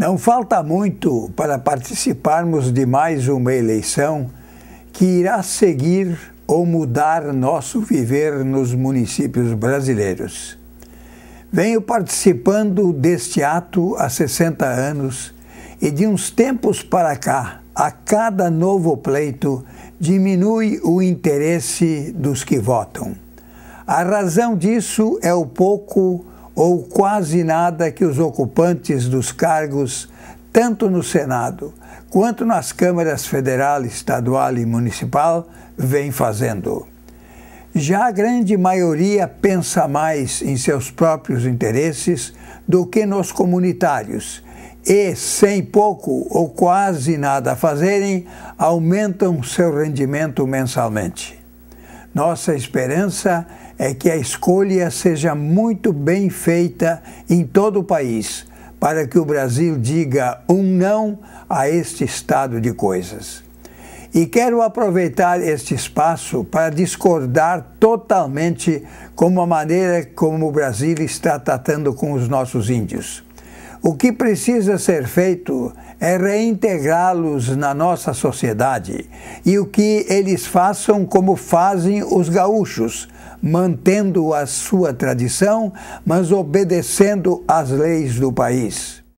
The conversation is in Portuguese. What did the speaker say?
Não falta muito para participarmos de mais uma eleição que irá seguir ou mudar nosso viver nos municípios brasileiros. Venho participando deste ato há 60 anos e de uns tempos para cá, a cada novo pleito, diminui o interesse dos que votam. A razão disso é o pouco ou quase nada que os ocupantes dos cargos, tanto no Senado quanto nas câmaras federal, estadual e municipal, vêm fazendo. Já a grande maioria pensa mais em seus próprios interesses do que nos comunitários e, sem pouco ou quase nada a fazerem, aumentam seu rendimento mensalmente. Nossa esperança é que a escolha seja muito bem feita em todo o país, para que o Brasil diga um não a este estado de coisas. E quero aproveitar este espaço para discordar totalmente com a maneira como o Brasil está tratando com os nossos índios. O que precisa ser feito é reintegrá-los na nossa sociedade e o que eles façam como fazem os gaúchos, mantendo a sua tradição, mas obedecendo às leis do país.